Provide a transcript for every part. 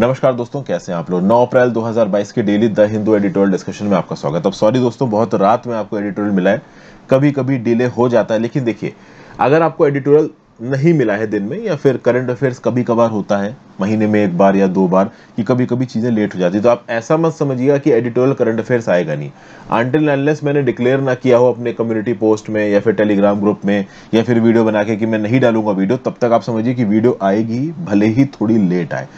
नमस्कार दोस्तों कैसे हैं आप लोग 9 अप्रैल 2022 के daily the Hindu editorial discussion में आपका स्वागत अब सॉरी दोस्तों बहुत रात में आपको एडिटोरियल मिला है कभी कभी डिले हो जाता है लेकिन देखिए अगर आपको एडिटोरियल नहीं मिला है दिन में या फिर करंट अफेयर्स कभी कभार होता है महीने में एक बार या दो बार कि कभी कभी चीज़ें लेट हो जाती है तो आप ऐसा मत समझिएगा कि एडिटोरियल करंट अफेयर्स आएगा नहीं आंटिल एनलेस मैंने डिक्लेयर ना किया हो अपने कम्युनिटी पोस्ट में या फिर टेलीग्राम ग्रुप में या फिर वीडियो बना के कि मैं नहीं डालूंगा वीडियो तब तक आप समझिए कि वीडियो आएगी भले ही थोड़ी लेट आए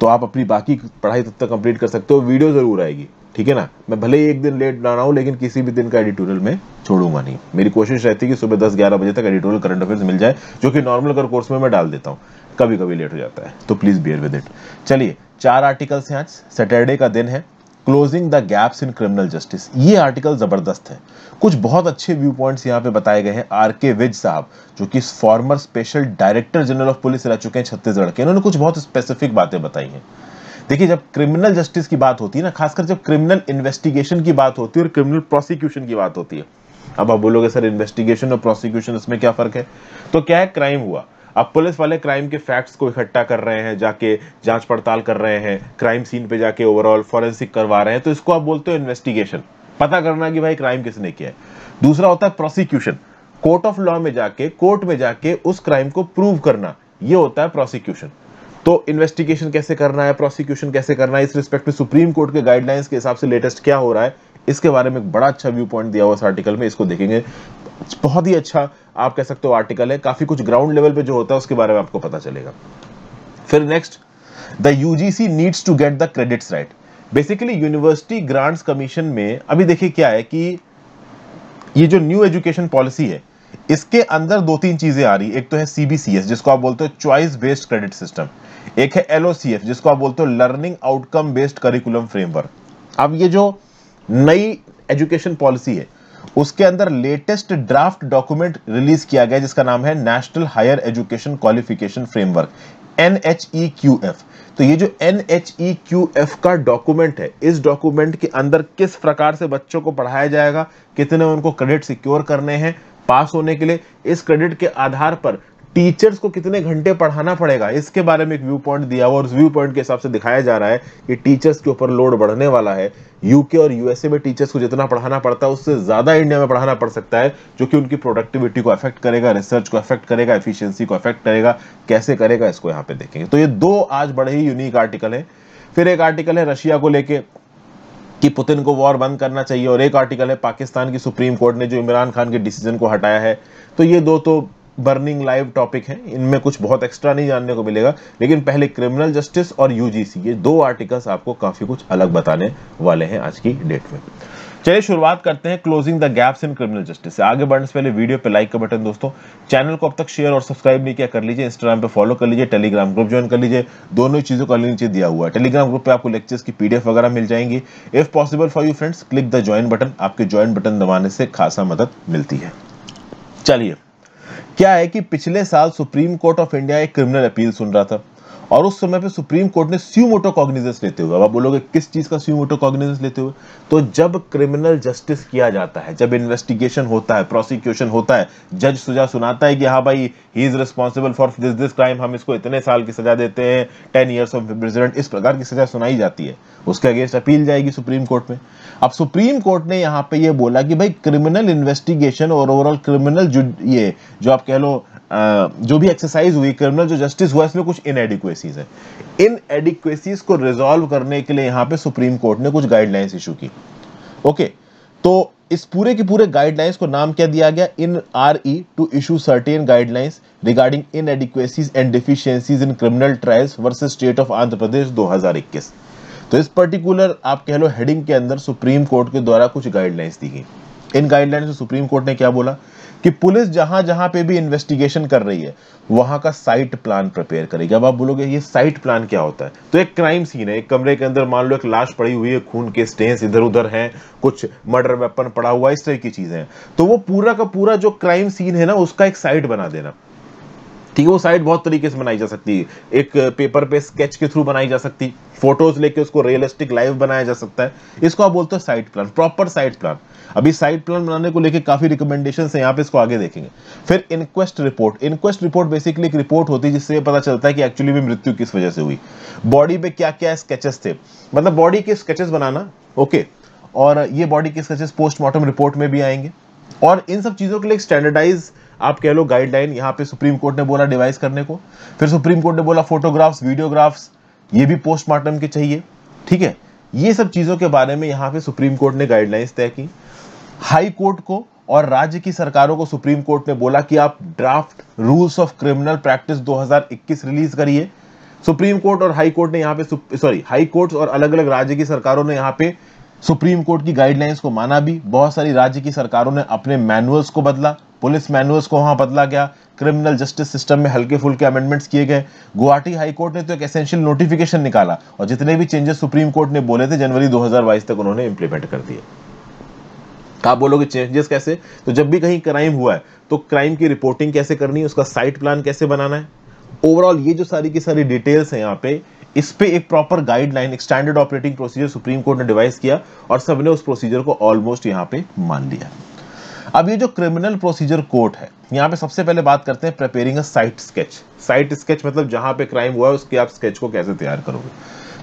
तो आप अपनी बाकी पढ़ाई तब तक कंप्लीट कर सकते हो वीडियो ज़रूर आएगी ठीक है ना मैं भले ही एक दिन लेट ना रहा हूँ लेकिन किसी भी दिन का एडिटोरियल मैं छोड़ूंगा नहीं मेरी कोशिश रहती है कि सुबह दस ग्यारह बजे तक एडिटोरियल करंट अफेयर्स मिल जाए जो कि नॉर्मल कर कोर्स में मैं डाल देता हूँ कभी कभी लेट हो जाता है तो प्लीज़ बियर विद इट चलिए चार आर्टिकल्स हैं आज सैटरडे का दिन है closing the gaps in criminal justice ये आर्टिकल ज़बरदस्त है कुछ बहुत अच्छे व्यू पॉइंट्स यहाँ पे बताए गए हैं आर के विज साहब जो कि former special director general of police रह चुके हैं छत्तीसगढ़ के इन्होंने कुछ बहुत स्पेसिफिक बातें बताई हैं देखिए जब क्रिमिनल जस्टिस की बात होती है ना खासकर जब क्रिमिनल इन्वेस्टिगेशन की बात होती है और क्रिमिनल प्रोसिक्यूशन की बात होती है अब आप बोलोगे सर इन्वेस्टिगेशन और प्रोसिक्यूशन इसमें क्या फ़र्क है तो क्या है क्राइम हुआ अब पुलिस वाले क्राइम के फैक्ट्स को इकट्ठा कर रहे हैं जाके जांच पड़ताल कर रहे हैं क्राइम सीन पे जाके ओवरऑल फॉरेंसिक करवा रहे हैं तो इसको आप बोलते हो इन्वेस्टिगेशन पता करना कि भाई क्राइम किसने किया है दूसरा होता है प्रोसिक्यूशन कोर्ट ऑफ लॉ में जाके कोर्ट में जाके उस क्राइम को प्रूव करना ये होता है प्रोसिक्यूशन तो इन्वेस्टिगेशन कैसे करना है प्रोसिक्यूशन कैसे करना है इस रिस्पेक्ट में सुप्रीम कोर्ट के गाइडलाइंस के हिसाब से लेटेस्ट क्या हो रहा है इसके बारे में एक बड़ा अच्छा व्यू पॉइंट दिया हुआ इस आर्टिकल में इसको देखेंगे बहुत ही अच्छा आप कह सकते हो आर्टिकल है काफी कुछ ग्राउंड लेवल पे जो होता है उसके बारे में आपको पता चलेगा फिर next the UGC needs to get the credits right basically university grants commission में अभी देखिए क्या है कि ये जो न्यू एजुकेशन पॉलिसी है इसके अंदर दो तीन चीजें आ रही एक तो है सीबीसीएस जिसको आप बोलते हो चॉइस बेस्ड क्रेडिट सिस्टम एक है एलओसीएफ जिसको आप बोलते हो learning outcome based curriculum framework अब ये जो नई एजुकेशन पॉलिसी है उसके अंदर लेटेस्ट ड्राफ्ट डॉक्यूमेंट रिलीज किया गया जिसका नाम है national higher education qualification framework N H E Q F तो ये जो N H E Q F का डॉक्यूमेंट है इस डॉक्यूमेंट के अंदर किस प्रकार से बच्चों को पढ़ाया जाएगा कितने उनको क्रेडिट सिक्योर करने हैं पास होने के लिए इस क्रेडिट के आधार पर टीचर्स को कितने घंटे पढ़ाना पड़ेगा इसके बारे में एक व्यू पॉइंट दिया हुआ और उस व्यू पॉइंट के हिसाब से दिखाया जा रहा है कि टीचर्स के ऊपर लोड बढ़ने वाला है यूके और यूएसए में टीचर्स को जितना पढ़ाना पड़ता है उससे ज़्यादा इंडिया में पढ़ाना पड़ सकता है जो कि उनकी प्रोडक्टिविटी को अफेक्ट करेगा रिसर्च को अफेक्ट करेगा एफिशियंसी को अफेक्ट करेगा कैसे करेगा इसको यहाँ पे देखेंगे तो ये दो आज बड़े ही यूनिक आर्टिकल है फिर एक आर्टिकल है रशिया को लेकर कि पुतिन को वॉर बंद करना चाहिए और एक आर्टिकल है पाकिस्तान की सुप्रीम कोर्ट ने जो इमरान खान के डिसीजन को हटाया है तो ये दो तो बर्निंग लाइव टॉपिक हैं इनमें कुछ बहुत एक्स्ट्रा नहीं जानने को मिलेगा लेकिन पहले क्रिमिनल जस्टिस और यूजीसी ये दो आर्टिकल्स आपको काफ़ी कुछ अलग बताने वाले हैं आज की डेट में चलिए शुरुआत करते हैं closing the gaps in criminal justice से आगे बढ़ने से पहले वीडियो पे लाइक का बटन दोस्तों चैनल को अब तक शेयर और सब्सक्राइब नहीं किया कर लीजिए इंस्टाग्राम पे फॉलो कर लीजिए टेलीग्राम ग्रुप ज्वाइन कर लीजिए दोनों ही चीज़ों का लिंक नीचे दिया हुआ है टेलीग्राम ग्रुप पे आपको लेक्चर्स की पीडीएफ वगैरह मिल जाएंगी if possible for you friends click the join button आपके ज्वाइन बटन दबाने से खासा मदद मिलती है चलिए क्या है कि पिछले साल सुप्रीम कोर्ट ऑफ इंडिया एक क्रिमिनल अपील सुन रहा था और उस समय पे सुप्रीम कोर्ट ने स्यू मोटो कॉग्निजेंस लेते हुए अब आप बोलोगे किस चीज़ का स्यू मोटो कॉग्निजेंस लेते हुए तो जब क्रिमिनल जस्टिस किया जाता है जब इन्वेस्टिगेशन होता है प्रोसिक्यूशन होता है जज सजा सुनाता है कि हाँ भाई he is responsible for this this crime हम इसको इतने साल की सजा देते हैं टेन ईयर्स ऑफ प्रेजिडेंट इस प्रकार की सजा सुनाई जाती है उसके अगेंस्ट अपील जाएगी सुप्रीम कोर्ट में अब सुप्रीम कोर्ट ने यहाँ पे ये बोला कि भाई क्रिमिनल इन्वेस्टिगेशन और ओवरऑल क्रिमिनल ये जो आप कह लो जो भी एक्सरसाइज हुई क्रिमिनल जो जस्टिस हुआ इसमें कुछ इनएडिक्वेसीज है इन एडिक्वेसीज को रिजॉल्व करने के लिए यहां पे सुप्रीम कोर्ट ने कुछ गाइडलाइंस इशू की ओके तो इस पूरे के पूरे गाइडलाइंस को नाम क्या दिया गया in R E to issue certain guidelines regarding inadequacies and deficiencies in criminal trials versus state of Andhra Pradesh दो तो इस पर्टिकुलर आप कह लो हेडिंग के अंदर सुप्रीम कोर्ट के द्वारा कुछ गाइडलाइंस दी गई इन गाइडलाइंस में सुप्रीम कोर्ट ने क्या बोला कि पुलिस जहां जहां पे भी इन्वेस्टिगेशन कर रही है वहां का साइट प्लान प्रिपेयर करेगी अब आप बोलोगे ये साइट प्लान क्या होता है तो एक क्राइम सीन है एक कमरे के अंदर मान लो एक लाश पड़ी हुई है खून के स्टेन्स इधर उधर हैं कुछ मर्डर वेपन पड़ा हुआ इस तरह की चीजें हैं तो वो पूरा का पूरा जो क्राइम सीन है ना उसका एक साइट बना देना वो थियोसाइड बहुत तरीके से बनाई जा सकती है एक पेपर पे स्केच के थ्रू बनाई जा सकती फोटोज लेके उसको रियलिस्टिक लाइव बनाया जा सकता है इसको आप बोलते हो site plan proper site plan अभी साइट प्लान बनाने को लेके काफी रिकमेंडेशन है यहाँ पे इसको आगे देखेंगे फिर inquest report inquest report basically एक रिपोर्ट होती है जिससे पता चलता है कि एक्चुअली में मृत्यु किस वजह से हुई बॉडी पे क्या क्या स्केचेस थे मतलब बॉडी के स्केचेस बनाना ओके और ये बॉडी के स्केचेस पोस्टमार्टम रिपोर्ट में भी आएंगे और इन सब चीज़ों के लिए एक स्टैंडर्डाइज आप कह लो गाइडलाइन यहाँ पे सुप्रीम कोर्ट ने बोला डिवाइस करने को फिर सुप्रीम कोर्ट ने बोला फोटोग्राफ्स वीडियोग्राफ्स ये भी पोस्टमार्टम के चाहिए ठीक है ये सब चीज़ों के बारे में यहाँ पे सुप्रीम कोर्ट ने गाइडलाइंस तय की हाई कोर्ट को और राज्य की सरकारों को सुप्रीम कोर्ट ने बोला कि आप draft rules of criminal practice 2021 release करिए सुप्रीम कोर्ट और हाई कोर्ट ने यहाँ पे सॉरी हाई कोर्ट और अलग अलग राज्य की सरकारों ने यहाँ पे सुप्रीम कोर्ट की गाइडलाइंस को माना भी बहुत सारी राज्य की सरकारों ने अपने मैनुअल्स को बदला पुलिस मैनुअल्स को वहाँ बदला गया क्रिमिनल जस्टिस सिस्टम में हल्के फुल्के अमेंडमेंट्स किए गए गुवाहाटी हाई कोर्ट ने तो एक एसेंशियल नोटिफिकेशन निकाला और जितने भी चेंजेस सुप्रीम कोर्ट ने बोले थे जनवरी 2022 तक उन्होंने इंप्लीमेंट कर दिए तो आप बोलोगे चेंजेस कैसे तो जब भी कहीं क्राइम हुआ है तो क्राइम की रिपोर्टिंग कैसे करनी है उसका साइट प्लान कैसे बनाना है ओवरऑल ये जो सारी की सारी डिटेल्स है यहाँ पे इस पे एक प्रॉपर गाइडलाइन एक standard operating procedure supreme court ने डिवाइस किया और सबने उस प्रोसीजर को ऑलमोस्ट यहाँ पे मान लिया अब ये जो क्रिमिनल प्रोसीजर कोर्ट है यहाँ पे सबसे पहले बात करते हैं preparing a site sketch site sketch मतलब जहां पे क्राइम हुआ है उसके आप स्केच को कैसे तैयार करोगे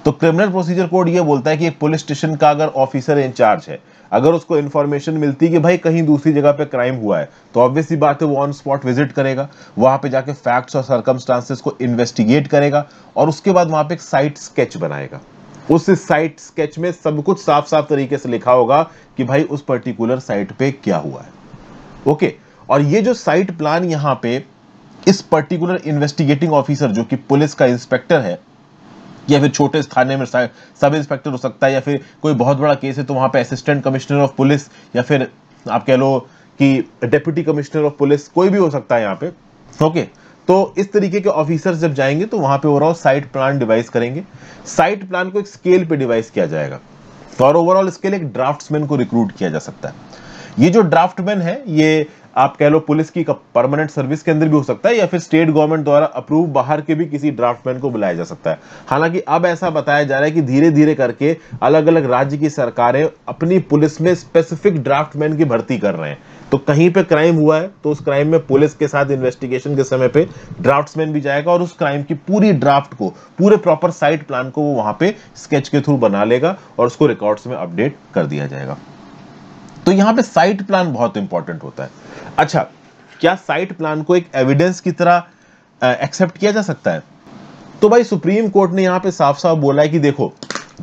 तो क्रिमिनल प्रोसीजर कोड ये बोलता है कि एक पुलिस स्टेशन का अगर ऑफिसर इंचार्ज है अगर उसको इन्फॉर्मेशन मिलती है कि भाई कहीं दूसरी जगह पे क्राइम हुआ है तो ऑब्वियसली बात है वो ऑन स्पॉट विजिट करेगा वहां पे जाके फैक्ट्स और सर्कमस्टांसेस को इन्वेस्टिगेट करेगा और उसके बाद वहां पे एक साइट स्केच बनाएगा उस साइट स्केच में सब कुछ साफ साफ तरीके से लिखा होगा कि भाई उस पर्टिकुलर साइट पे क्या हुआ है ओके और ये जो साइट प्लान यहाँ पे इस पर्टिकुलर इन्वेस्टिगेटिंग ऑफिसर जो कि पुलिस का इंस्पेक्टर है या फिर छोटे थाने में सब इंस्पेक्टर हो सकता है या फिर कोई बहुत बड़ा केस है तो वहां पे असिस्टेंट कमिश्नर ऑफ पुलिस या फिर आप कह लो कि डेप्यूटी कमिश्नर ऑफ पुलिस कोई भी हो सकता है यहाँ पे ओके तो इस तरीके के ऑफिसर्स जब जाएंगे तो वहां पे ओवरऑल साइट प्लान डिवाइस करेंगे साइट प्लान को एक स्केल पे डिवाइस किया जाएगा तो और ओवरऑल स्केल एक ड्राफ्ट्समैन को रिक्रूट किया जा सकता है ये जो ड्राफ्टमैन है ये आप कह लो पुलिस की परमानेंट सर्विस के अंदर भी हो सकता है या फिर स्टेट गवर्नमेंट द्वारा अप्रूव बाहर के भी किसी ड्राफ्टमैन को बुलाया जा सकता है हालांकि अब ऐसा बताया जा रहा है कि धीरे धीरे करके अलग अलग राज्य की सरकारें अपनी पुलिस में स्पेसिफिक ड्राफ्टमैन की भर्ती कर रहे हैं तो कहीं पे क्राइम हुआ है तो उस क्राइम में पुलिस के साथ इन्वेस्टिगेशन के समय पे ड्राफ्ट्समैन भी जाएगा और उस क्राइम की पूरी ड्राफ्ट को पूरे प्रॉपर साइट प्लान को वो वहां पे स्केच के थ्रू बना लेगा और उसको रिकॉर्ड्स में अपडेट कर दिया जाएगा तो यहां पे साइट प्लान बहुत इंपॉर्टेंट होता है अच्छा क्या साइट प्लान को एक एविडेंस की तरह एक्सेप्ट किया जा सकता है तो भाई सुप्रीम कोर्ट ने यहां पे साफ साफ बोला है कि देखो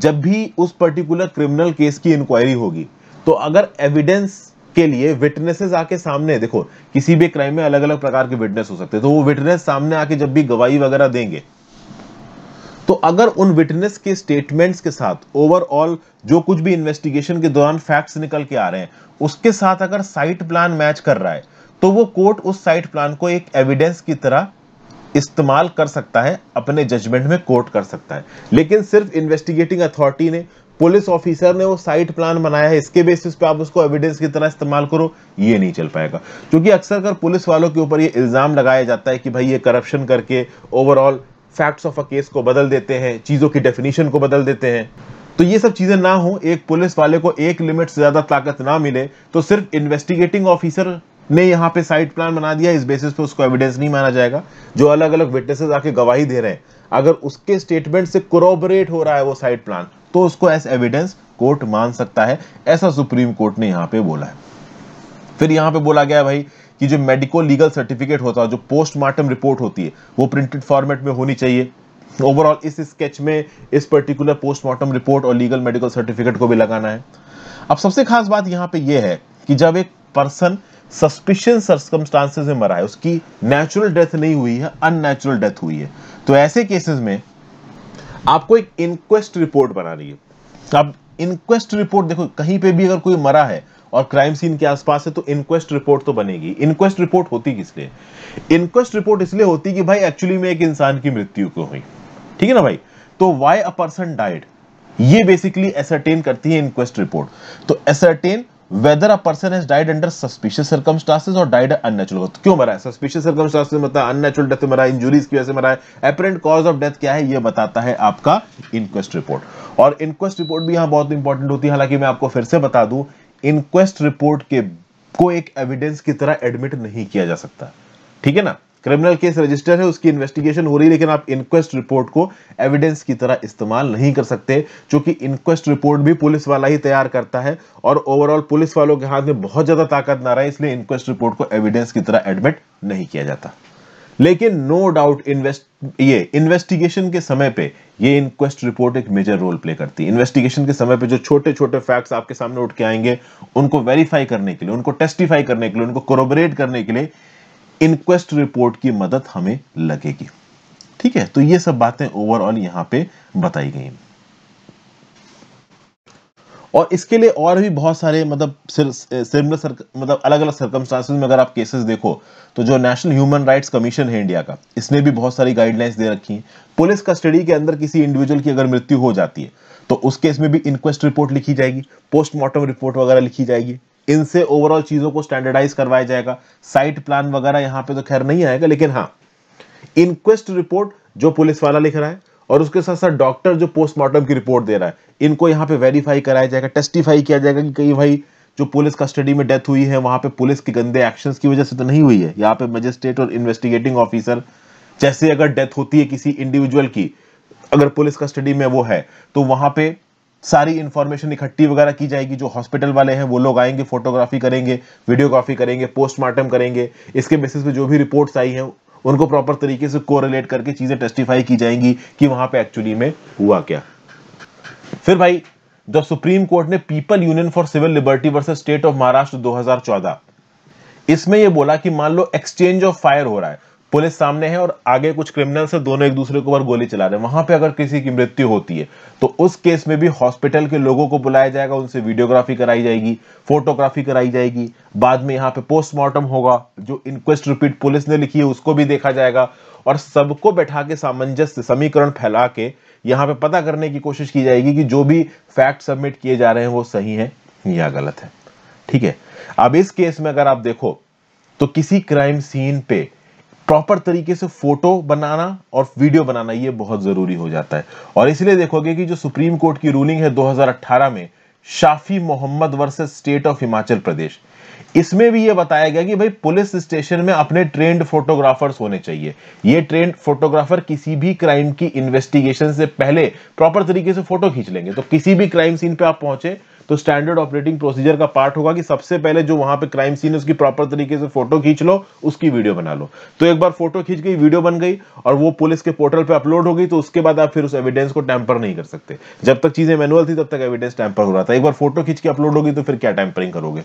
जब भी उस पर्टिकुलर क्रिमिनल केस की इंक्वायरी होगी तो अगर एविडेंस के लिए विटनेसेस आके सामने देखो किसी भी क्राइम में अलग अलग प्रकार के विटनेस हो सकते हैं तो वो विटनेस सामने आके जब भी गवाही वगैरह देंगे तो अगर उन विटनेस के स्टेटमेंट्स के साथ ओवरऑल जो कुछ भी इन्वेस्टिगेशन के दौरान फैक्ट्स निकल के आ रहे हैं उसके साथ अगर साइट प्लान मैच कर रहा है तो वो कोर्ट उस साइट प्लान को एक एविडेंस की तरह इस्तेमाल कर सकता है अपने जजमेंट में कोर्ट कर सकता है लेकिन सिर्फ इन्वेस्टिगेटिंग अथॉरिटी ने पुलिस ऑफिसर ने वो साइट प्लान बनाया है इसके बेसिस पे आप उसको एविडेंस की तरह इस्तेमाल करो ये नहीं चल पाएगा क्योंकि अक्सर कर पुलिस वालों के ऊपर ये इल्ज़ाम लगाया जाता है कि भाई ये करप्शन करके overall facts of a case को बदल देते हैं चीज़ों की डेफिनेशन को बदल देते हैं तो ये सब चीज़ें ना हो एक पुलिस वाले को एक लिमिट से ज़्यादा ताकत ना मिले तो सिर्फ इन्वेस्टिगेटिंग ऑफिसर ने यहाँ पे साइड प्लान बना दिया इस बेसिस पे उसको एविडेंस नहीं माना जाएगा जो अलग अलग विटनेसेस आके गवाही दे रहे हैं अगर उसके स्टेटमेंट से कोरोबरेट हो रहा है वो साइड प्लान तो उसको एस एविडेंस कोर्ट मान सकता है ऐसा सुप्रीम कोर्ट ने यहाँ पे बोला है फिर यहाँ पे बोला गया भाई कि जो मेडिको लीगल सर्टिफिकेट होता है जो पोस्टमार्टम रिपोर्ट होती है वो प्रिंटेड फॉर्मेट में होनी चाहिए ओवरऑल इस स्केच में इस पर्टिकुलर पोस्टमार्टम रिपोर्ट और लीगल मेडिकल सर्टिफिकेट को भी लगाना है अब सबसे खास बात यहां पे ये है कि जब एक पर्सन सस्पिशन सर्कमस्टांसेस में मरा है उसकी नेचुरल डेथ नहीं हुई है अननेचुरल डेथ हुई है तो ऐसे केसेस में आपको एक इंक्वेस्ट रिपोर्ट बनानी है अब इनक्वेस्ट रिपोर्ट देखो कहीं पे भी अगर कोई मरा है और क्राइम सीन के आसपास है तो इनक्वेस्ट रिपोर्ट तो बनेगी इनक्वेस्ट रिपोर्ट होती किस लिए इनक्वेस्ट रिपोर्ट इसलिए होती कि भाई एक्चुअली में एक इंसान की मृत्यु क्यों हुई ठीक है ना भाई तो वाई अ पर्सन डाइड ये बेसिकली एसरटेन करती है इनक्वेस्ट रिपोर्ट तो ascertain whether a person has died under suspicious circumstances और डाइड अननेचुरल डेथ क्यों मरा है सस्पिशियस सर्कमस्टांसेस मतलब अननेचुरल डेथ मरा है इंजुरीज की वजह से मरा है अपरेंट कॉज ऑफ डेथ क्या है ये बताता है आपका इंक्वेस्ट रिपोर्ट और इनक्वेस्ट रिपोर्ट भी यहां बहुत इंपॉर्टेंट होती है हालांकि मैं आपको फिर से बता दूं इंक्वेस्ट रिपोर्ट के को एक एविडेंस की तरह एडमिट नहीं किया जा सकता ठीक है ना क्रिमिनल केस रजिस्टर है उसकी इन्वेस्टिगेशन हो रही है लेकिन आप इनक्वेस्ट रिपोर्ट को एविडेंस की तरह इस्तेमाल नहीं कर सकते क्योंकि इनक्वेस्ट रिपोर्ट भी पुलिस वाला ही तैयार करता है और ओवरऑल पुलिस वालों के हाथ में बहुत ज्यादा ताकत ना रहा है इसलिए इनक्वेस्ट रिपोर्ट को एविडेंस की तरह एडमिट नहीं किया जाता लेकिन नो डाउट इन्वेस्ट ये इन्वेस्टिगेशन के समय पे ये इनक्वेस्ट रिपोर्ट एक मेजर रोल प्ले करती है इन्वेस्टिगेशन के समय पे जो छोटे छोटे फैक्ट्स आपके सामने उठ के आएंगे उनको वेरीफाई करने के लिए उनको टेस्टिफाई करने के लिए उनको कोरोबरेट करने के लिए इनक्वेस्ट रिपोर्ट की मदद हमें लगेगी ठीक है तो ये सब बातें ओवरऑल यहां पे बताई गई और इसके लिए और भी बहुत सारे मतलब सिमिलर सर, मतलब अलग अलग सर्कमस्टांसिस में अगर आप केसेस देखो तो जो नेशनल ह्यूमन राइट्स कमीशन है इंडिया का इसने भी बहुत सारी गाइडलाइंस दे रखी हैं पुलिस कस्टडी के अंदर किसी इंडिविजुअल की अगर मृत्यु हो जाती है तो उस केस में भी इंक्वेस्ट रिपोर्ट लिखी जाएगी पोस्टमार्टम रिपोर्ट वगैरह लिखी जाएगी इनसे ओवरऑल चीज़ों को स्टैंडर्डाइज करवाया जाएगा साइट प्लान वगैरह यहां पे तो खैर नहीं आएगा लेकिन हाँ इनक्वेस्ट रिपोर्ट जो पुलिस वाला लिख रहा है और उसके साथ साथ डॉक्टर जो पोस्टमार्टम की रिपोर्ट दे रहा है इनको यहां पे वेरीफाई कराया जाएगा टेस्टिफाई किया जाएगा कि कहीं भाई जो पुलिस कस्टडी में डेथ हुई है वहां पे पुलिस के गंदे एक्शंस की वजह से तो नहीं हुई है यहाँ पे मजिस्ट्रेट और इन्वेस्टिगेटिंग ऑफिसर जैसे अगर डेथ होती है किसी इंडिविजुअल की अगर पुलिस कस्टडी में वो है तो वहां पे सारी इन्फॉर्मेशन इकट्ठी वगैरह की जाएगी जो हॉस्पिटल वाले हैं वो लोग आएंगे फोटोग्राफी करेंगे वीडियोग्राफी करेंगे पोस्टमार्टम करेंगे इसके बेसिस पे जो भी रिपोर्ट्स आई हैं उनको प्रॉपर तरीके से कोरिलेट करके चीज़ें टेस्टिफाई की जाएंगी कि वहां पे एक्चुअली में हुआ क्या फिर भाई द सुप्रीम कोर्ट ने people union for civil liberty versus state of Maharashtra दो इसमें यह बोला कि मान लो एक्सचेंज ऑफ फायर हो रहा है पुलिस सामने है और आगे कुछ क्रिमिनल्स है दोनों एक दूसरे के ऊपर गोली चला रहे हैं वहां पे अगर किसी की मृत्यु होती है तो उस केस में भी हॉस्पिटल के लोगों को बुलाया जाएगा उनसे वीडियोग्राफी कराई जाएगी फोटोग्राफी कराई जाएगी बाद में यहाँ पे पोस्टमार्टम होगा जो इंक्वेस्ट रिपीट पुलिस ने लिखी है उसको भी देखा जाएगा और सबको बैठा के सामंजस्य समीकरण फैला के यहाँ पे पता करने की कोशिश की जाएगी कि जो भी फैक्ट सबमिट किए जा रहे हैं वो सही है या गलत है ठीक है अब इस केस में अगर आप देखो तो किसी क्राइम सीन पे प्रॉपर तरीके से फोटो बनाना और वीडियो बनाना ये बहुत ज़रूरी हो जाता है और इसलिए देखोगे कि जो सुप्रीम कोर्ट की रूलिंग है 2018 में Shafi Mohammad versus state of Himachal Pradesh इसमें भी ये बताया गया कि भाई पुलिस स्टेशन में अपने ट्रेंड फोटोग्राफर्स होने चाहिए ये ट्रेंड फोटोग्राफर किसी भी क्राइम की इन्वेस्टिगेशन से पहले प्रॉपर तरीके से फोटो खींच लेंगे तो किसी भी क्राइम सीन पे आप पहुंचे तो स्टैंडर्ड ऑपरेटिंग प्रोसीजर का पार्ट होगा कि सबसे पहले जो वहां पे क्राइम सीन है उसकी प्रॉपर तरीके से फोटो खींच लो उसकी वीडियो बना लो तो एक बार फोटो खींच गई वीडियो बन गई और वो पुलिस के पोर्टल पे अपलोड हो गई तो उसके बाद आप फिर उस एविडेंस को टैंपर नहीं कर सकते जब तक चीजें मैनुअल थी तब तक एविडेंस टैंपर हो रहा था एक बार फोटो खींच के अपलोड होगी तो फिर क्या टैंपरिंग करोगे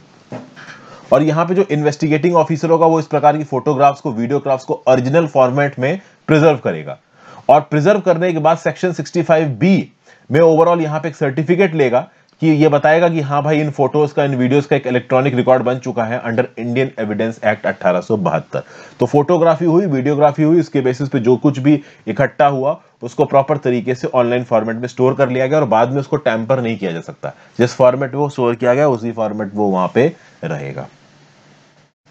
और यहाँ पे जो इन्वेस्टिगेटिंग ऑफिसर होगा वो इस प्रकार की फोटोग्राफ्स को वीडियोग्राफ्स को ओरिजिनल फॉर्मेट में प्रिजर्व करेगा और प्रिजर्व करने के बाद सेक्शन 65 बी में ओवरऑल यहाँ पे एक सर्टिफिकेट लेगा कि ये बताएगा कि हाँ भाई इन फोटोज का इन वीडियोस का एक इलेक्ट्रॉनिक रिकॉर्ड बन चुका है अंडर इंडियन एविडेंस एक्ट अठारह तो फोटोग्राफी हुई वीडियोग्राफी हुई इसके बेसिस पे जो कुछ भी इकट्ठा हुआ उसको प्रॉपर तरीके से ऑनलाइन फॉर्मेट में स्टोर कर लिया गया और बाद में उसको टैंपर नहीं किया जा सकता जिस फॉर्मेट वो स्टोर किया गया उसी फॉर्मेट वो वहां पे रहेगा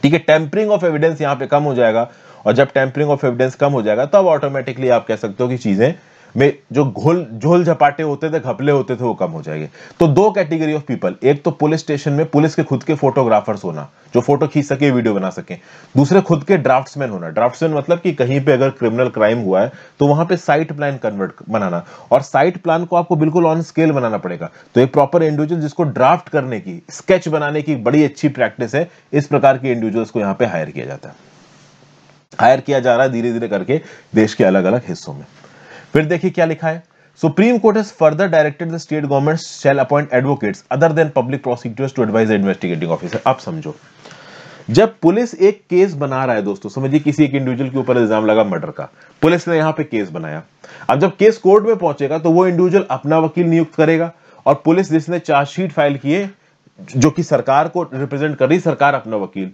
ठीक है टेम्परिंग ऑफ एविडेंस यहाँ पे कम हो जाएगा और जब टेम्परिंग ऑफ एविडेंस कम हो जाएगा तब ऑटोमेटिकली आप कह सकते हो कि चीजें में जो घोल झोल झपाटे होते थे घपले होते थे वो कम हो जाएंगे तो दो कैटेगरी ऑफ पीपल एक तो पुलिस स्टेशन में पुलिस के खुद के फोटोग्राफर्स होना जो फोटो खींच सके वीडियो बना सके दूसरे खुद के ड्राफ्ट्समैन होना ड्राफ्ट्समैन मतलब कि कहीं पे अगर क्रिमिनल क्राइम हुआ है तो वहां पे साइट प्लान कन्वर्ट बनाना और साइट प्लान को आपको बिल्कुल ऑन स्केल बनाना पड़ेगा तो एक प्रॉपर इंडिविजुअल जिसको ड्राफ्ट करने की स्केच बनाने की बड़ी अच्छी प्रैक्टिस है इस प्रकार के इंडिविजुअल्स को यहाँ पे हायर किया जाता है हायर किया जा रहा है धीरे धीरे करके देश के अलग अलग हिस्सों में फिर देखिए क्या लिखा है supreme court has further directed the state government shall appoint advocates other than public prosecutors to advise investigating officer आप समझो जब पुलिस एक केस बना रहा है दोस्तों समझिए किसी एक इंडिविजुअल के ऊपर इल्जाम लगा मर्डर का पुलिस ने यहां पे केस बनाया अब जब केस कोर्ट में पहुंचेगा तो वो इंडिविजुअल अपना वकील नियुक्त करेगा और पुलिस जिसने चार्जशीट फाइल किए जो कि सरकार को रिप्रेजेंट कर रही सरकार अपना वकील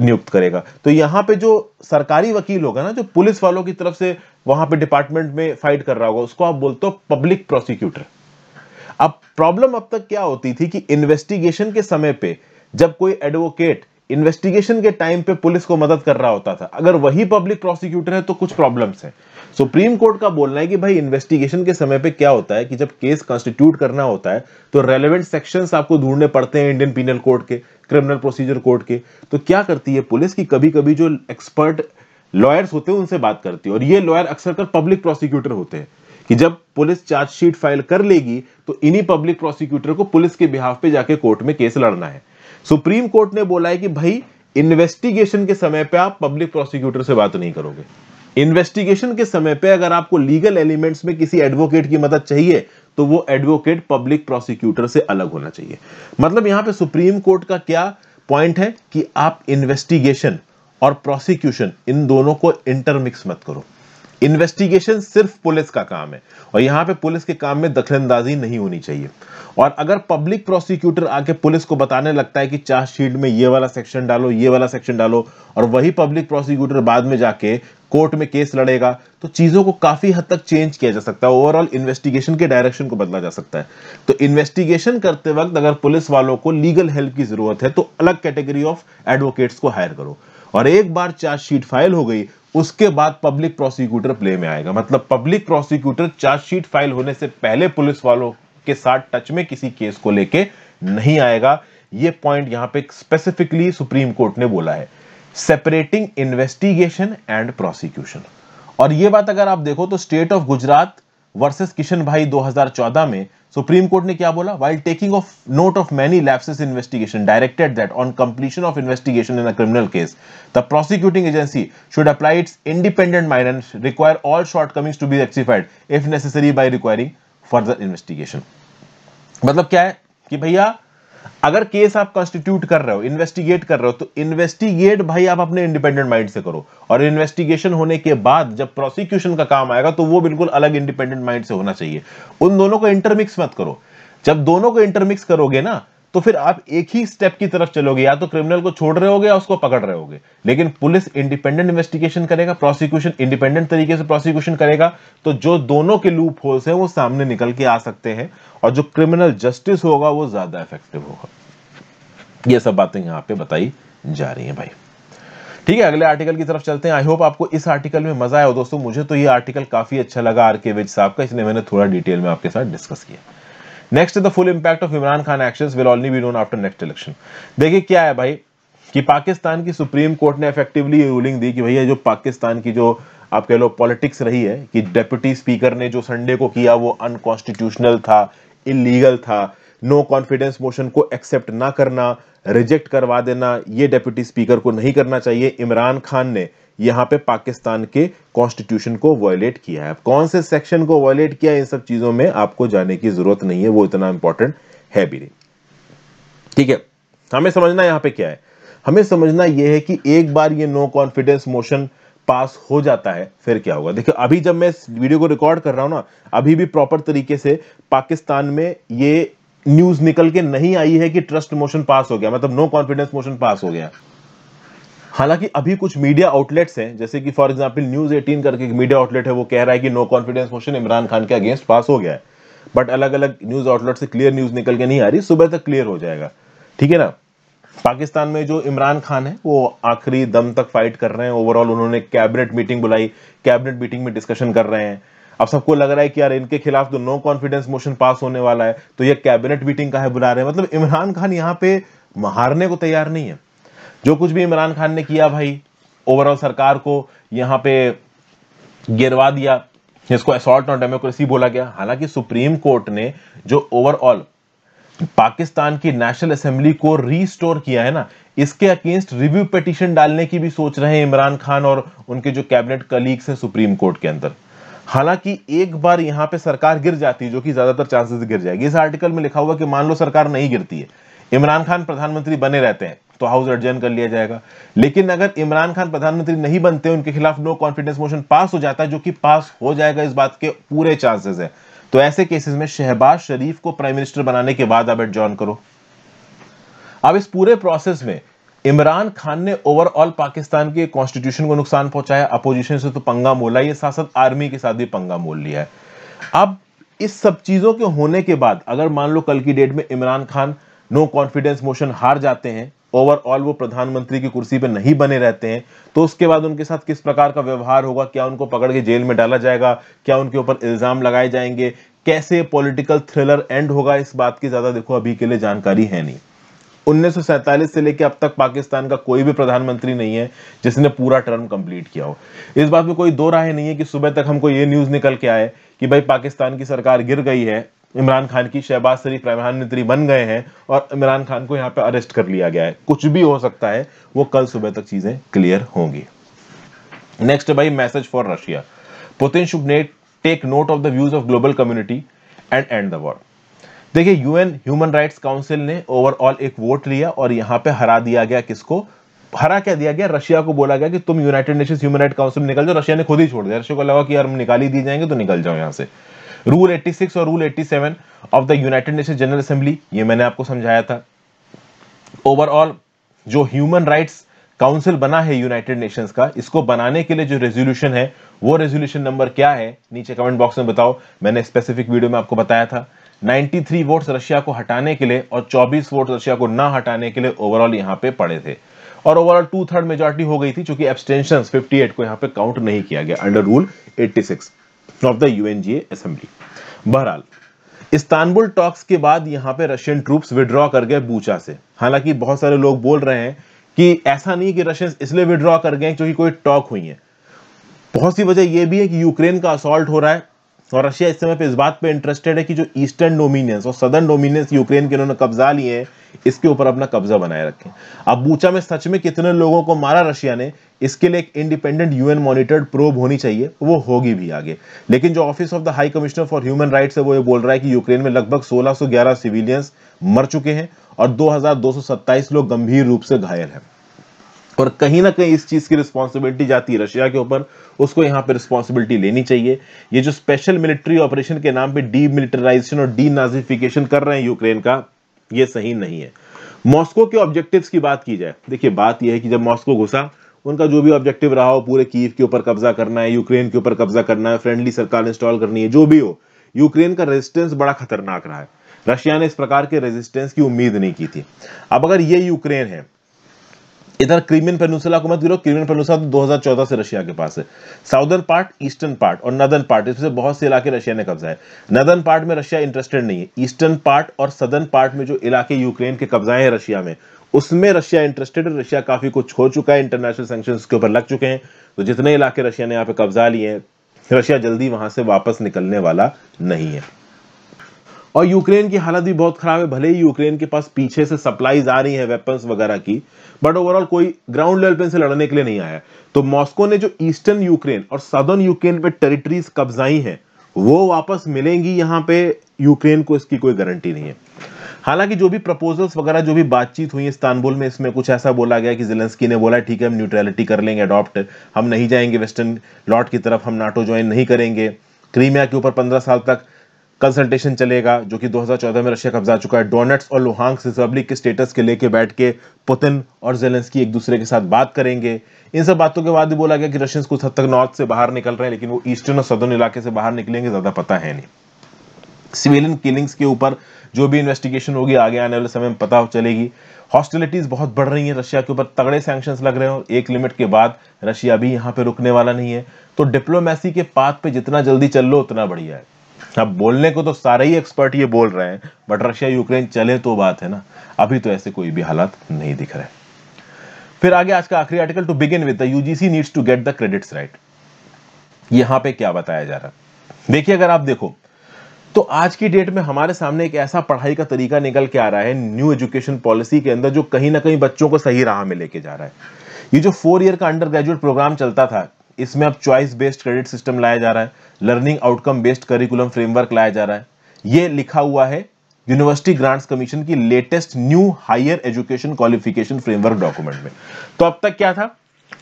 नियुक्त करेगा तो यहाँ पे जो सरकारी वकील होगा ना जो पुलिस वालों की तरफ से वहां पे डिपार्टमेंट में फाइट कर रहा होगा उसको आप बोलते हो पब्लिक प्रोसिक्यूटर अब प्रॉब्लम अब तक क्या होती थी कि इन्वेस्टिगेशन के समय पे जब कोई एडवोकेट इन्वेस्टिगेशन के टाइम पे पुलिस को मदद कर रहा होता था अगर वही पब्लिक प्रोसिक्यूटर है तो कुछ प्रॉब्लम्स हैं सुप्रीम कोर्ट का बोलना है कि भाई इन्वेस्टिगेशन के समय पे क्या होता है कि जब केस कॉन्स्टिट्यूट करना होता है तो रेलेवेंट सेक्शंस आपको ढूंढने पड़ते हैं इंडियन पीनल कोड के क्रिमिनल प्रोसीजर कोड के तो क्या करती है पुलिस की कभी कभी जो एक्सपर्ट लॉयर्स होते हैं उनसे बात करती है और ये लॉयर अक्सर कर पब्लिक प्रोसिक्यूटर होते हैं कि जब पुलिस चार्जशीट फाइल कर लेगी तो इन्हीं पब्लिक प्रोसिक्यूटर को पुलिस के बिहाफ पे जाके कोर्ट में केस लड़ना है सुप्रीम कोर्ट ने बोला है कि भाई इन्वेस्टिगेशन के समय पे आप पब्लिक प्रोसिक्यूटर से बात नहीं करोगे इन्वेस्टिगेशन के समय पे अगर आपको लीगल एलिमेंट्स में किसी एडवोकेट की मदद चाहिए तो वो एडवोकेट पब्लिक प्रोसिक्यूटर से अलग होना चाहिए मतलब यहां पे सुप्रीम कोर्ट का क्या पॉइंट है कि आप इन्वेस्टिगेशन और प्रोसिक्यूशन इन दोनों को इंटरमिक्स मत करो इन्वेस्टिगेशन सिर्फ पुलिस का काम है और यहां पे पुलिस के काम में दखलंदाजी नहीं होनी चाहिए और अगर पब्लिक प्रोसिक्यूटर आके पुलिस को बताने लगता है कि चार्जशीट में ये वाला सेक्शन डालो ये वाला सेक्शन डालो और वही पब्लिक प्रोसिक्यूटर बाद में जाके कोर्ट में केस लड़ेगा तो चीज़ों को काफ़ी हद तक चेंज किया जा सकता है ओवरऑल इन्वेस्टिगेशन के डायरेक्शन को बदला जा सकता है तो इन्वेस्टिगेशन करते वक्त अगर पुलिस वालों को लीगल हेल्प की ज़रूरत है तो अलग कैटेगरी ऑफ एडवोकेट्स को हायर करो और एक बार चार्जशीट फाइल हो गई उसके बाद पब्लिक प्रोसिक्यूटर प्ले में आएगा मतलब पब्लिक प्रोसिक्यूटर चार्जशीट फाइल होने से पहले पुलिस वालों के साथ टच में किसी केस को लेके नहीं आएगा ये पॉइंट यहां पे स्पेसिफिकली सुप्रीम कोर्ट ने बोला है सेपरेटिंग इन्वेस्टिगेशन एंड प्रोसिक्यूशन और ये बात अगर आप देखो तो state of Gujarat versus Kishan bhai 2014 में सुप्रीम कोर्ट ने क्या बोला while taking of note of many lapses investigation directed that on completion of investigation in a criminal case the prosecuting agency should apply its independent mind and require all shortcomings to be rectified if necessary by requiring further investigation मतलब क्या है कि भैया अगर case आप constitute कर रहे हो इन्वेस्टिगेट कर रहे हो तो इन्वेस्टिगेट भाई आप अपने इंडिपेंडेंट माइंड से करो और इन्वेस्टिगेशन होने के बाद जब प्रोसिक्यूशन का काम आएगा तो वो बिल्कुल अलग इंडिपेंडेंट माइंड से होना चाहिए उन दोनों को इंटरमिक्स मत करो जब दोनों को इंटरमिक्स करोगे ना तो फिर आप एक ही स्टेप की तरफ चलोगे या तो क्रिमिनल को छोड़ रहे होगे या उसको पकड़ रहे होगे लेकिन पुलिस इंडिपेंडेंट इन्वेस्टिगेशन करेगा प्रोसिक्यूशन इंडिपेंडेंट तरीके से प्रोसिक्यूशन करेगा तो जो दोनों के लूप होल्स हैं वो सामने निकल के आ सकते हैं और जो क्रिमिनल जस्टिस होगा वो ज्यादा इफेक्टिव होगा ये सब बातें यहां पे बताई जा रही हैं भाई ठीक है अगले आर्टिकल की तरफ चलते हैं आई होप आपको इस आर्टिकल में मजा आया हो दोस्तों मुझे तो ये आर्टिकल काफी अच्छा लगा आर के विज साहब का इसलिए मैंने थोड़ा डिटेल में आपके साथ डिस्कस किया next the full impact of Imran Khan action will only be known after next election देखिए क्या है भाई कि पाकिस्तान की सुप्रीम कोर्ट ने इफेक्टिवली ये रूलिंग दी कि भैया जो पाकिस्तान की जो आप कह लो पॉलिटिक्स रही है कि डेप्यूटी स्पीकर ने जो संडे को किया वो अनकॉन्स्टिट्यूशनल था इलीगल था नो कॉन्फिडेंस मोशन को एक्सेप्ट ना करना रिजेक्ट करवा देना ये डेप्यूटी स्पीकर को नहीं करना चाहिए इमरान खान ने यहाँ पे पाकिस्तान के कॉन्स्टिट्यूशन को वायलेट किया है कौन से सेक्शन को वायलेट किया इन सब चीजों में आपको जाने की जरूरत नहीं है वो इतना इंपॉर्टेंट है भी नहीं ठीक है हमें समझना यहाँ पे क्या है हमें समझना यह है कि एक बार ये नो कॉन्फिडेंस मोशन पास हो जाता है फिर क्या होगा देखिए अभी जब मैं इस वीडियो को रिकॉर्ड कर रहा हूं ना अभी भी प्रॉपर तरीके से पाकिस्तान में ये न्यूज निकल के नहीं आई है कि ट्रस्ट मोशन पास हो गया मतलब नो कॉन्फिडेंस मोशन पास हो गया हालांकि अभी कुछ मीडिया आउटलेट्स हैं जैसे कि फॉर एग्जांपल न्यूज 18 करके एक मीडिया आउटलेट है वो कह रहा है कि no confidence motion Imran Khan के अगेंस्ट पास हो गया है बट अलग अलग न्यूज आउटलेट से क्लियर न्यूज निकल के नहीं आ रही सुबह तक क्लियर हो जाएगा ठीक है ना पाकिस्तान में जो इमरान खान है वो आखिरी दम तक फाइट कर रहे हैं ओवरऑल उन्होंने कैबिनेट मीटिंग बुलाई कैबिनेट मीटिंग में डिस्कशन कर रहे हैं अब सबको लग रहा है कि यार इनके खिलाफ तो नो कॉन्फिडेंस मोशन पास होने वाला है तो ये कैबिनेट मीटिंग का है बुला रहे हैं मतलब इमरान खान यहाँ पे हारने को तैयार नहीं है जो कुछ भी इमरान खान ने किया भाई ओवरऑल सरकार को यहां पे गिरवा दिया जिसको असॉल्ट ऑन डेमोक्रेसी बोला गया हालांकि सुप्रीम कोर्ट ने जो ओवरऑल पाकिस्तान की नेशनल असेंबली को रीस्टोर किया है ना इसके अगेंस्ट रिव्यू पिटिशन डालने की भी सोच रहे हैं इमरान खान और उनके जो कैबिनेट कलीग्स हैं सुप्रीम कोर्ट के अंदर हालांकि एक बार यहां पे सरकार गिर जाती है जो कि ज्यादातर चांसेस गिर जाएगी इस आर्टिकल में लिखा हुआ कि मान लो सरकार नहीं गिरती है इमरान खान प्रधानमंत्री बने रहते हैं तो हाउस एडजर्न कर लिया जाएगा लेकिन अगर इमरान खान प्रधानमंत्री नहीं बनते उनके खिलाफ नो कॉन्फिडेंस मोशन पास हो जाता है जो कि पास हो जाएगा इस बात के पूरे चांसेस है तो ऐसे केसेस में शहबाज शरीफ को प्राइम मिनिस्टर बनाने के बाद अब एडजॉर्न करो अब इस पूरे प्रोसेस में इमरान खान ने ओवरऑल पाकिस्तान के कॉन्स्टिट्यूशन को नुकसान पहुंचाया अपोजिशन से तो पंगा मोला ये साथ साथ आर्मी के साथ भी पंगा मोल लिया है अब इस सब चीजों के होने के बाद अगर मान लो कल की डेट में Imran Khan no confidence motion हार जाते हैं ओवरऑल वो प्रधानमंत्री की कुर्सी पर नहीं बने रहते हैं तो उसके बाद उनके साथ किस प्रकार का व्यवहार होगा क्या उनको पकड़ के जेल में डाला जाएगा क्या उनके ऊपर इल्ज़ाम लगाए जाएंगे कैसे पॉलिटिकल थ्रिलर एंड होगा इस बात की ज़्यादा देखो अभी के लिए जानकारी है नहीं उन्नीस से लेकर अब तक पाकिस्तान का कोई भी प्रधानमंत्री नहीं है जिसने पूरा टर्म कंप्लीट किया हो इस बात में कोई दो राय नहीं है कि सुबह तक हमको ये न्यूज़ निकल के आए कि भाई पाकिस्तान की सरकार गिर गई है इमरान खान की शहबाज शरीफ प्रधानमंत्री बन गए हैं और इमरान खान को यहाँ पे अरेस्ट कर लिया गया है कुछ भी हो सकता है वो कल सुबह तक चीजें क्लियर होंगी नेक्स्ट भाई message for Russia Putin should not take note of the views of global community and end the war देखिए यूएन ह्यूमन राइट्स काउंसिल ने ओवरऑल एक वोट लिया और यहाँ पे हरा दिया गया किसको हरा क्या दिया गया रशिया को बोला गया कि तुम United Nations human right council निकल जाओ रशिया ने खुद ही छोड़ दिया रशिया को लगा कि यार हम निकाल ही दिए जाएंगे तो निकल जाओ यहां से रूल 86 और rule 87 of the United Nation General Assembly ये मैंने आपको समझाया था ओवरऑल जो ह्यूमन राइट्स काउंसिल बना है यूनाइटेड नेशंस का इसको बनाने के लिए जो रेजोल्यूशन है वो रेजोल्यूशन नंबर क्या है नीचे कमेंट बॉक्स में बताओ मैंने स्पेसिफिक वीडियो में आपको बताया था 93 वोट्स रशिया को हटाने के लिए और 24 वोट रशिया को ना हटाने के लिए ओवरऑल यहाँ पे पड़े थे और ओवरऑल टू थर्ड मेजोरिटी हो गई थी चूंकि एब्सटेंशन 58 को यहाँ पे काउंट नहीं किया गया under rule 86 of the UNGA assembly बहरहाल इस्तानबुल टॉक्स के बाद यहां पे रशियन ट्रूप्स विड्रॉ कर गए बूचा से हालांकि बहुत सारे लोग बोल रहे हैं कि ऐसा नहीं कि रशियन इसलिए विड्रॉ कर गए क्योंकि कोई टॉक हुई है बहुत सी वजह यह भी है कि यूक्रेन का असॉल्ट हो रहा है और तो रशिया इस समय पे इस बात पे इंटरेस्टेड है कि जो ईस्टर्न डोमिनियंस और सदर्न डोमिनियंस यूक्रेन के उन्होंने कब्जा लिए हैं इसके ऊपर अपना कब्जा बनाए रखें अब बूचा में सच में कितने लोगों को मारा रशिया ने इसके लिए एक इंडिपेंडेंट यूएन मॉनिटर्ड प्रोब होनी चाहिए वो होगी भी आगे लेकिन जो office of the high commissioner for human rights है वो ये बोल रहा है कि यूक्रेन में लगभग 1611 सिविलियंस मर चुके हैं और 2227 लोग गंभीर रूप से घायल हैं और कहीं ना कहीं इस चीज़ की रिस्पॉन्सिबिलिटी जाती है रशिया के ऊपर उसको यहाँ पे रिस्पॉन्सिबिलिटी लेनी चाहिए ये जो स्पेशल मिलिट्री ऑपरेशन के नाम पे डीमिलिटराइजेशन और डी नाजिफिकेशन कर रहे हैं यूक्रेन का ये सही नहीं है मॉस्को के ऑब्जेक्टिव्स की बात की जाए देखिए बात यह है कि जब मॉस्को घुसा उनका जो भी ऑब्जेक्टिव रहा हो पूरे कीव के ऊपर कब्जा करना है यूक्रेन के ऊपर कब्जा करना है फ्रेंडली सरकार इंस्टॉल करनी है जो भी हो यूक्रेन का रेजिस्टेंस बड़ा खतरनाक रहा है रशिया ने इस प्रकार के रेजिस्टेंस की उम्मीद नहीं की थी अब अगर ये यूक्रेन है इधर क्रीमियन पेनुसला को मत गिरो क्रीमियन पेनुसला तो 2014 से रशिया के पास है साउदर्न पार्ट ईस्टर्न पार्ट और नदर्न पार्ट इसमें से बहुत से इलाके रशिया ने कब्जा है नदर्न पार्ट में रशिया इंटरेस्टेड नहीं है ईस्टर्न पार्ट और सदर्न पार्ट में जो इलाके यूक्रेन के कब्जाए हैं रशिया में उसमें रशिया इंटरेस्टेड है रशिया काफी कुछ हो चुका है इंटरनेशनल सेंक्शन के ऊपर लग चुके हैं तो जितने इलाके रशिया ने यहाँ पे कब्जा लिए हैं रशिया जल्दी वहां से वापस निकलने वाला नहीं है और यूक्रेन की हालत भी बहुत खराब है भले ही यूक्रेन के पास पीछे से सप्लाईज आ रही है वेपन्स वगैरह की बट ओवरऑल कोई ग्राउंड लेवल से लड़ने के लिए नहीं आया तो मॉस्को ने जो ईस्टर्न यूक्रेन और सदर्न यूक्रेन पे टेरिटरीज कब्जाई हैं वो वापस मिलेंगी यहाँ पे यूक्रेन को इसकी कोई गारंटी नहीं है हालांकि जो भी प्रपोजल्स वगैरह जो भी बातचीत हुई इस्तानबुल में इसमें कुछ ऐसा बोला गया कि जिलेंसकी ने बोला ठीक है हम न्यूट्रलिटी कर लेंगे अडॉप्ट हम नहीं जाएंगे वेस्टर्न लॉट की तरफ हम नाटो ज्वाइन नहीं करेंगे क्रीमिया के ऊपर पंद्रह साल तक कंसल्टेशन चलेगा जो कि 2014 में रशिया कब्जा चुका है डोनेट्स और लुहांग्स रिपब्लिक के स्टेटस के लेके बैठ के पुतिन और जेलेंस्की एक दूसरे के साथ बात करेंगे इन सब बातों के बाद भी बोला गया कि रशियंस कुछ हद तक नॉर्थ से बाहर निकल रहे हैं लेकिन वो ईस्टर्न और सदर्न इलाके से बाहर निकलेंगे ज़्यादा पता है नहीं सिविलियन किलिंग्स के ऊपर जो भी इन्वेस्टिगेशन होगी आगे आने वाले समय में पता चलेगी हॉस्टिलिटीज़ बहुत बढ़ रही हैं रशिया के ऊपर तगड़े सैंक्शंस लग रहे हैं और एक लिमिट के बाद रशिया भी यहाँ पे रुकने वाला नहीं है तो डिप्लोमेसी के पाथ पे जितना जल्दी चल लो उतना बढ़िया है अब बोलने को तो सारे ही एक्सपर्ट ये बोल रहे हैं बट रशिया यूक्रेन चले तो बात है ना अभी तो ऐसे कोई भी हालात नहीं दिख रहे फिर आगे आज का आखिरी article to begin with the UGC needs to get the credits right यहां पे क्या बताया जा रहा है देखिए अगर आप देखो तो आज की डेट में हमारे सामने एक ऐसा पढ़ाई का तरीका निकल के आ रहा है न्यू एजुकेशन पॉलिसी के अंदर जो कहीं ना कहीं बच्चों को सही राह में लेके जा रहा है ये जो फोर ईयर का अंडर ग्रेजुएट प्रोग्राम चलता था इसमें अब चॉइस बेस्ड क्रेडिट सिस्टम लाया जा रहा है learning outcome based curriculum framework लाया जा रहा है ये लिखा हुआ है यूनिवर्सिटी ग्रांट्स कमीशन की latest new higher education qualification framework document में तो अब तक क्या था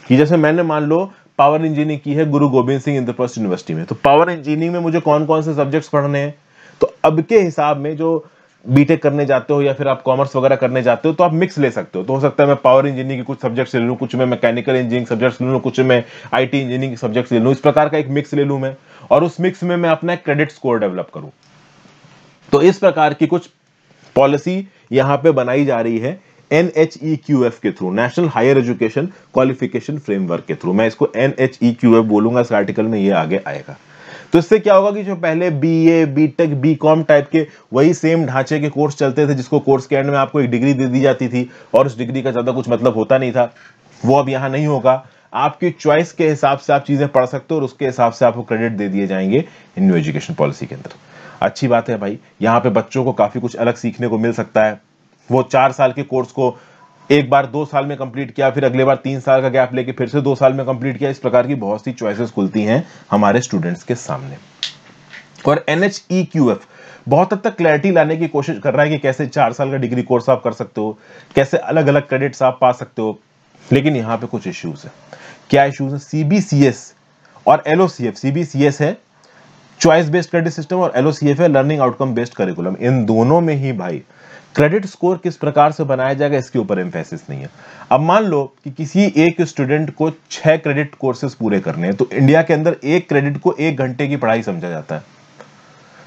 कि जैसे मैंने मान लो पावर इंजीनियरिंग की है गुरु गोविंद सिंह इंद्रप्रस्थ यूनिवर्सिटी में तो पावर इंजीनियरिंग में मुझे कौन कौन से सब्जेक्ट्स पढ़ने हैं तो अब के हिसाब में जो बीटेक करने जाते हो या फिर आप कॉमर्स वगैरह करने जाते हो तो आप मिक्स ले सकते हो तो हो सकता है मैं पावर इंजीनियरिंग के कुछ सब्जेक्ट्स ले लूँ कुछ मैं मैकेनिकल इंजीनियरिंग सब्जेक्ट्स ले लूँ कुछ मैं आईटी इंजीनियरिंग के सब्जेक्ट्स ले लूँ इस प्रकार का एक मिक्स ले लूँ मैं और उस मिक्स में मैं अपना क्रेडिट स्कोर डेवलप करूँ तो इस प्रकार की कुछ पॉलिसी यहाँ पे बनाई जा रही है N H E Q F के through national higher education qualification framework के थ्रू मैं इसको N H E Q F बोलूंगा इस आर्टिकल में ये आगे आएगा तो इससे क्या होगा कि जो पहले B A B tech B com type के वही सेम ढांचे के कोर्स चलते थे जिसको कोर्स के एंड में आपको एक डिग्री दे दी जाती थी और उस डिग्री का ज़्यादा कुछ मतलब होता नहीं था वो अब यहाँ नहीं होगा आपकी चॉइस के हिसाब से आप चीज़ें पढ़ सकते हो और उसके हिसाब से आपको क्रेडिट दे दिए जाएंगे इन न्यू एजुकेशन पॉलिसी के अंदर अच्छी बात है भाई यहाँ पे बच्चों को काफ़ी कुछ अलग सीखने को मिल सकता है वो चार साल के कोर्स को एक बार दो साल में कंप्लीट किया फिर अगले बार तीन साल का गैप लेके फिर से दो साल में कंप्लीट किया इस प्रकार की बहुत सी चॉइसेस खुलती हैं हमारे स्टूडेंट्स के सामने और एन e बहुत हद तक क्लैरिटी लाने की कोशिश कर रहा है कि कैसे चार साल का डिग्री कोर्स आप कर सकते हो कैसे अलग अलग क्रेडिट्स आप पा सकते हो लेकिन यहाँ पे कुछ इश्यूज है क्या इश्यूज है सीबीसीएस और एलओ सीबीसीएस है चॉइस बेस्ड क्रेडिट सिस्टम और एलओ है लर्निंग आउटकम बेस्ड करिकुलम इन दोनों में ही भाई क्रेडिट स्कोर किस प्रकार से बनाया जाएगा इसके ऊपर एम्फेसिस नहीं है अब मान लो कि किसी एक स्टूडेंट को छह क्रेडिट कोर्सेज पूरे करने हैं तो इंडिया के अंदर एक क्रेडिट को एक घंटे की पढ़ाई समझा जाता है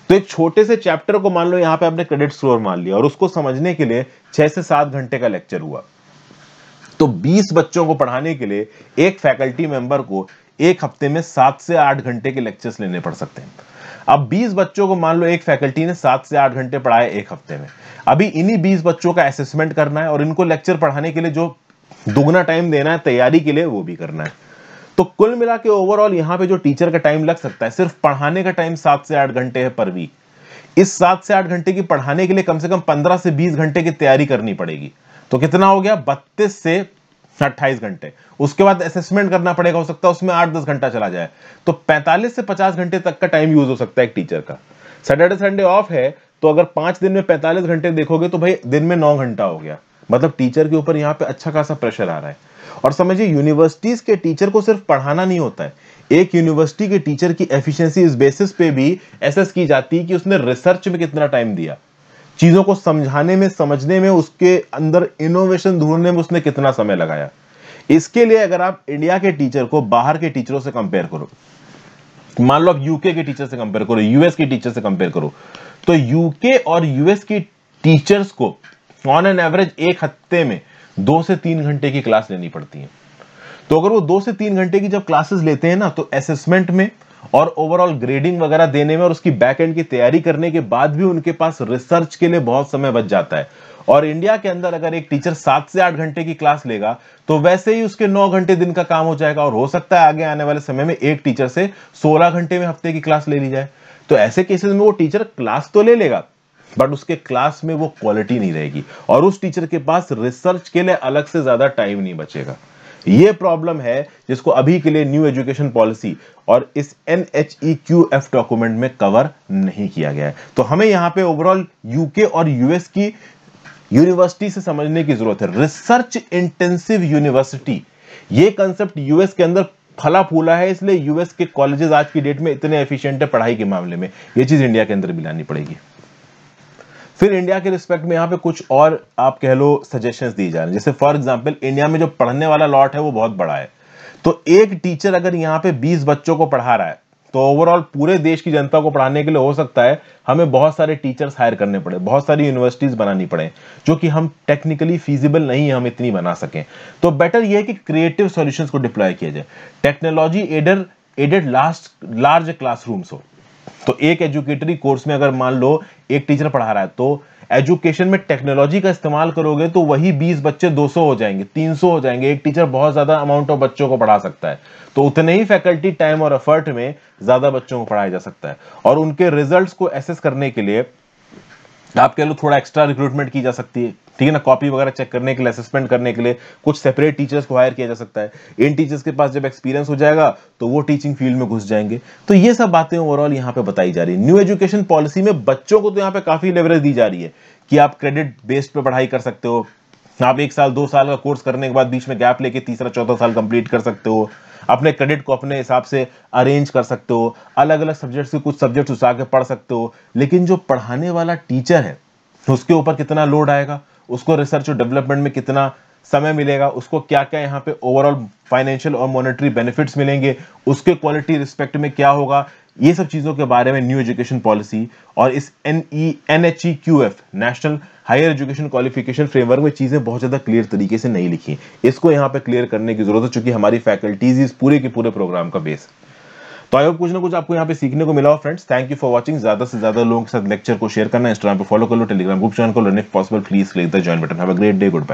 तो एक छोटे से चैप्टर को मान लो यहां पे आपने क्रेडिट स्कोर मान लिया और उसको समझने के लिए छह से सात घंटे का लेक्चर हुआ तो बीस बच्चों को पढ़ाने के लिए एक फैकल्टी मेंबर को एक हफ्ते में सात से आठ घंटे के लेक्चर्स लेने पड़ सकते हैं अब 20 बच्चों को मान लो एक फैकल्टी ने सात से आठ घंटे पढ़ाए एक हफ्ते में अभी इन्हीं 20 बच्चों का असेसमेंट करना है और इनको लेक्चर पढ़ाने के लिए जो दुगना टाइम देना है तैयारी के लिए वो भी करना है तो कुल मिला के ओवरऑल यहाँ पे जो टीचर का टाइम लग सकता है सिर्फ पढ़ाने का टाइम सात से आठ घंटे है पर वीक इस सात से आठ घंटे की पढ़ाने के लिए कम से कम पंद्रह से बीस घंटे की तैयारी करनी पड़ेगी तो कितना हो गया बत्तीस से अट्ठाईस घंटे उसके बाद असेसमेंट करना पड़ेगा हो सकता है उसमें आठ दस घंटा चला जाए तो पैंतालीस से पचास घंटे तक का टाइम यूज हो सकता है एक टीचर का सैटरडे संडे ऑफ है तो अगर पांच दिन में पैंतालीस घंटे देखोगे तो भाई दिन में नौ घंटा हो गया मतलब टीचर के ऊपर यहाँ पे अच्छा खासा प्रेशर आ रहा है और समझिए यूनिवर्सिटीज के टीचर को सिर्फ पढ़ाना नहीं होता है एक यूनिवर्सिटी के टीचर की एफिशिएंसी इस बेसिस पे भी एसेस की जाती है कि उसने रिसर्च में कितना टाइम दिया चीज़ों को समझाने में समझने में उसके अंदर इनोवेशन ढूंढने में उसने कितना समय लगाया इसके लिए अगर आप इंडिया के टीचर को बाहर के टीचरों से कंपेयर करो मान लो आप यूके के टीचर से कंपेयर करो यूएस के टीचर से कंपेयर करो तो यूके और यूएस की टीचर्स को ऑन एन एवरेज एक हफ्ते में दो से तीन घंटे की क्लास लेनी पड़ती है तो अगर वो दो से तीन घंटे की जब क्लासेस लेते हैं ना तो असेसमेंट में और ओवरऑल ग्रेडिंग वगैरह देने में और उसकी बैक एंड की तैयारी करने के बाद भी उनके पास रिसर्च के लिए बहुत समय बच जाता है और इंडिया के अंदर अगर एक टीचर सात से आठ घंटे की क्लास लेगा तो वैसे ही उसके नौ घंटे दिन का काम हो जाएगा और हो सकता है आगे आने वाले समय में एक टीचर से सोलह घंटे में हफ्ते की क्लास ले ली जाए तो ऐसे केसेस में वो टीचर क्लास तो ले लेगा बट उसके क्लास में वो क्वालिटी नहीं रहेगी और उस टीचर के पास रिसर्च के लिए अलग से ज्यादा टाइम नहीं बचेगा ये प्रॉब्लम है जिसको अभी के लिए न्यू एजुकेशन पॉलिसी और इस N H E Q F document में कवर नहीं किया गया है तो हमें यहां पे ओवरऑल यूके और यूएस की यूनिवर्सिटी से समझने की जरूरत है रिसर्च इंटेंसिव यूनिवर्सिटी ये कंसेप्ट यूएस के अंदर फला फूला है इसलिए यूएस के कॉलेजेस आज की डेट में इतने एफिशिएंट है पढ़ाई के मामले में ये चीज इंडिया के अंदर भी लानी पड़ेगी फिर इंडिया के रिस्पेक्ट में यहाँ पे कुछ और आप कह लो सजेशन दिए जा रहे हैं जैसे फॉर एग्जाम्पल इंडिया में जो पढ़ने वाला लॉट है वो बहुत बड़ा है तो एक टीचर अगर यहाँ पे 20 बच्चों को पढ़ा रहा है तो ओवरऑल पूरे देश की जनता को पढ़ाने के लिए हो सकता है हमें बहुत सारे टीचर्स हायर करने पड़े बहुत सारी यूनिवर्सिटीज बनानी पड़े जो कि हम टेक्निकली फीजिबल नहीं है हम इतनी बना सकें तो बेटर यह है कि क्रिएटिव सॉल्यूशंस को डिप्लॉय किया जाए technology aider aided last large classrooms हो तो एक एजुकेटरी कोर्स में अगर मान लो एक टीचर पढ़ा रहा है तो एजुकेशन में टेक्नोलॉजी का इस्तेमाल करोगे तो वही 20 बच्चे 200 हो जाएंगे 300 हो जाएंगे एक टीचर बहुत ज़्यादा अमाउंट ऑफ बच्चों को पढ़ा सकता है तो उतने ही फैकल्टी टाइम और एफर्ट में ज़्यादा बच्चों को पढ़ाया जा सकता है और उनके रिजल्ट को एसेस करने के लिए तो आप कह लो थोड़ा एक्स्ट्रा रिक्रूटमेंट की जा सकती है ठीक है ना कॉपी वगैरह चेक करने के लिए असेसमेंट करने के लिए कुछ सेपरेट टीचर्स को हायर किया जा सकता है इन टीचर्स के पास जब एक्सपीरियंस हो जाएगा तो वो टीचिंग फील्ड में घुस जाएंगे तो ये सब बातें ओवरऑल यहाँ पे बताई जा रही है न्यू एजुकेशन पॉलिसी में बच्चों को तो यहाँ पे काफी लेवरेज दी जा रही है कि आप क्रेडिट बेस्ड पर पढ़ाई कर सकते हो आप एक साल दो साल का कोर्स करने के बाद बीच में गैप लेके तीसरा चौथा साल कंप्लीट कर सकते हो अपने क्रेडिट को अपने हिसाब से अरेंज कर सकते हो अलग अलग सब्जेक्ट्स के कुछ सब्जेक्ट्स उठा के पढ़ सकते हो लेकिन जो पढ़ाने वाला टीचर है उसके ऊपर कितना लोड आएगा उसको रिसर्च और डेवलपमेंट में कितना समय मिलेगा उसको क्या क्या यहाँ पे ओवरऑल फाइनेंशियल और मॉनेटरी बेनिफिट्स मिलेंगे उसके क्वालिटी रिस्पेक्ट में क्या होगा ये सब चीज़ों के बारे में न्यू एजुकेशन पॉलिसी और इस N E N H E Q F national higher education qualification framework में चीज़ें बहुत ज़्यादा क्लियर तरीके से नहीं लिखी इसको यहाँ पे क्लियर करने की ज़रूरत है चूंकि हमारी फैकल्टीज इस पूरे के पूरे प्रोग्राम का बेस तो आई होप कुछ ना कुछ आपको यहाँ पे सीखने को मिला हो friends thank you for watching ज्यादा से ज्यादा लोगों के साथ लेक्चर को शेयर करना इंस्टाग्राम पर फॉलो कर लो टेलीग्राम ग्रुप ज्वाइन कर लो if possible please click the join button have a great day good bye